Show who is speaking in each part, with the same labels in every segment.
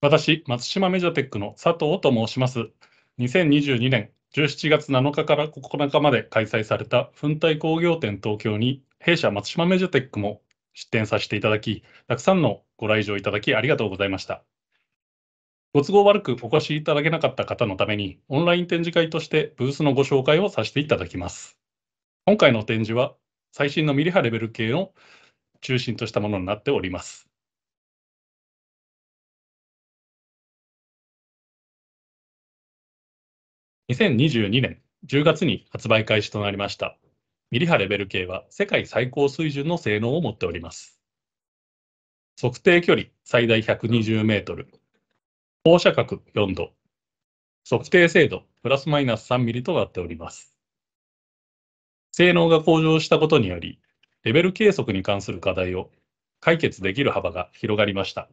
Speaker 1: 私、松島メジャテックの佐藤と申します。2022年17月7日から9日まで開催された粉体工業展東京に弊社松島メジャテックも出展させていただき、たくさんのご来場いただきありがとうございました。ご都合悪くお越しいただけなかった方のために、オンライン展示会としてブースのご紹介をさせていただきます。今回の展示は、最新のミリ波レベル計を中心としたものになっております。
Speaker 2: 2022
Speaker 1: 年10月に発売開始となりました。ミリ波レベル計は世界最高水準の性能を持っております。測定距離最大120メートル、放射角4度、測定精度プラスマイナス3ミリとなっております。性能が向上したことにより、レベル計測に関する課題を解決できる幅が広がりました。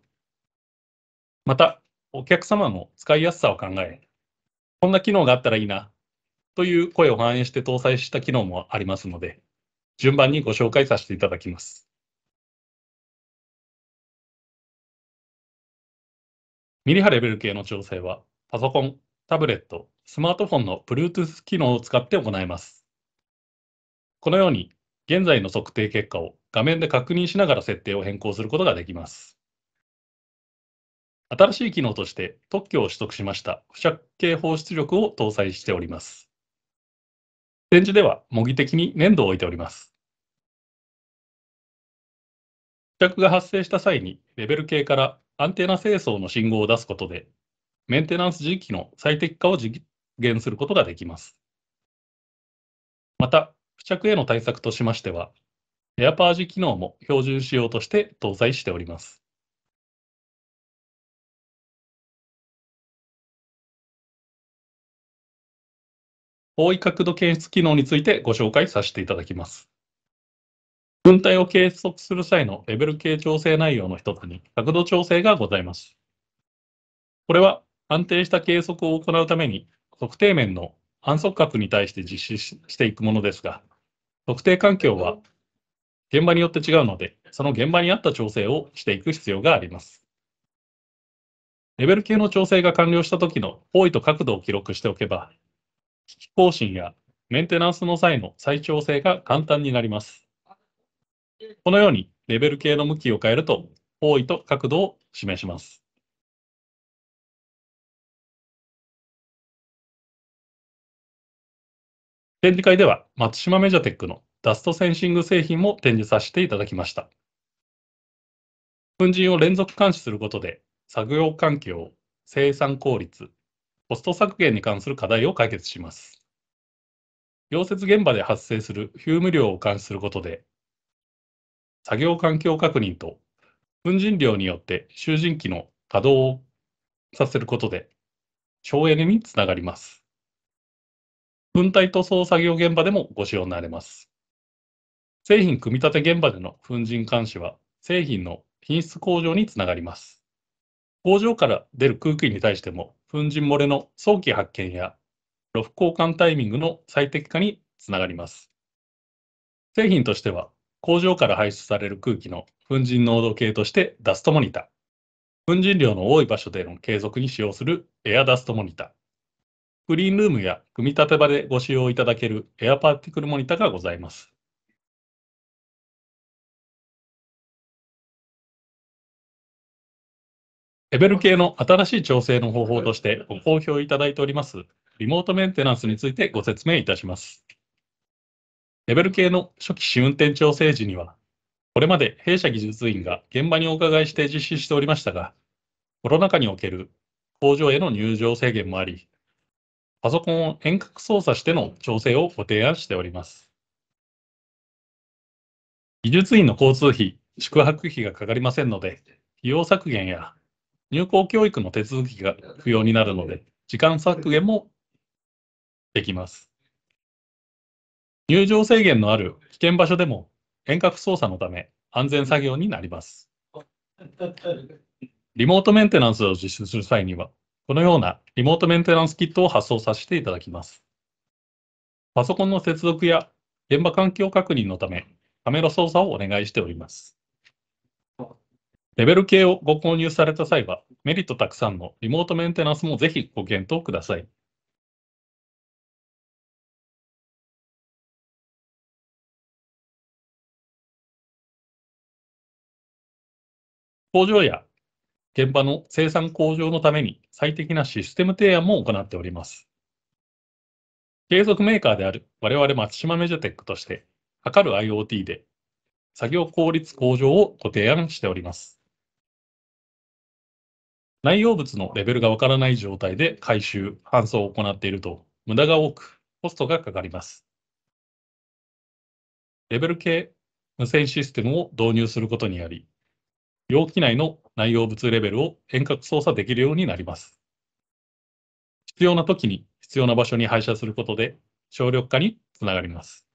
Speaker 1: また、お客様の使いやすさを考え、こんな機能があったらいいな、という声を反映して搭載した機能もありますので、順番にご紹介させていた
Speaker 3: だきます。
Speaker 1: ミリ波レベル系の調整は、パソコン、タブレット、スマートフォンの Bluetooth 機能を使って行います。このように、現在の測定結果を画面で確認しながら設定を変更することができます。新しい機能として特許を取得しました不着系放出力を搭載しております。展示では模擬的に粘土を置いております。付着が発生した際にレベル系からアンテナ清掃の信号を出すことで、メンテナンス時期の最適化を実現することができます。また、付着への対策としましては、エアパー
Speaker 2: ジ機能も標準仕様として搭載しております。
Speaker 1: 方位角度検出機能についてご紹介させていただきます。文体を計測する際のレベル系調整内容の一つに角度調整がございます。これは安定した計測を行うために測定面の反則角に対して実施していくものですが、測定環境は現場によって違うので、その現場に合った調整をしていく必要があります。レベル系の調整が完了した時の方位と角度を記録しておけば、機器更新やメンテナンスの際の再調整が簡単になります。このようにレベル系の向きを変えると方位と角度を示します。展示会では松島メジャテックのダストセンシング製品も展示させていただきました。粉塵を連続監視することで作業環境、生産効率、コスト削減に関する課題を解決します。溶接現場で発生するヒューム量を監視することで、作業環境確認と粉塵量によって集塵機の稼働をさせることで、省エネにつながります。粉体塗装作業現場でもご使用になれます。製品組み立て現場での粉塵監視は、製品の品質向上につながります。工場から出る空気に対しても、粉塵漏れの早期発見や、ロフ交換タイミングの最適化につながります。製品としては、工場から排出される空気の粉塵濃度計としてダストモニター、粉塵量の多い場所での継続に使用するエアダストモニター、クリーンルームや組み立て場でご使用いただけるエアパーティクルモニタがございます。レベル系の新しい調整の方法としてご好評いただいております、リモートメンテナンスについてご説明いたします。レベル系の初期試運転調整時には、これまで弊社技術員が現場にお伺いして実施しておりましたが、コロナ禍における工場への入場制限もあり、パソコンを遠隔操作しての調整をご提案しております。技術員の交通費、宿泊費がかかりませんので、費用削減や入校教育の手続きが不要になるので、時間削減もできます。入場制限のある危険場所でも遠隔操作のため安全作業になります。リモートメンテナンスを実施する際には、このようなリモートメンテナンスキットを発送させていただきます。パソコンの接続や現場環境確認のため、カメラ操作をお願いしております。レベル系をご購入された際は、メリットたくさんのリモートメンテナンスもぜひご検討ください。
Speaker 2: 工場や現場の生産
Speaker 1: 向上のために最適なシステム提案も行っております。継続メーカーである我々松島メジャテックとして、測る IoT で作業効率向上をご提案しております。内容物のレベルがわからない状態で回収、搬送を行っていると、無駄が多く、コストがかかります。レベル系無線システムを導入することにより、容器内の内容物レベルを遠隔操作できるようになります。必要な時に必要な場所に配車することで
Speaker 3: 省力化につながります。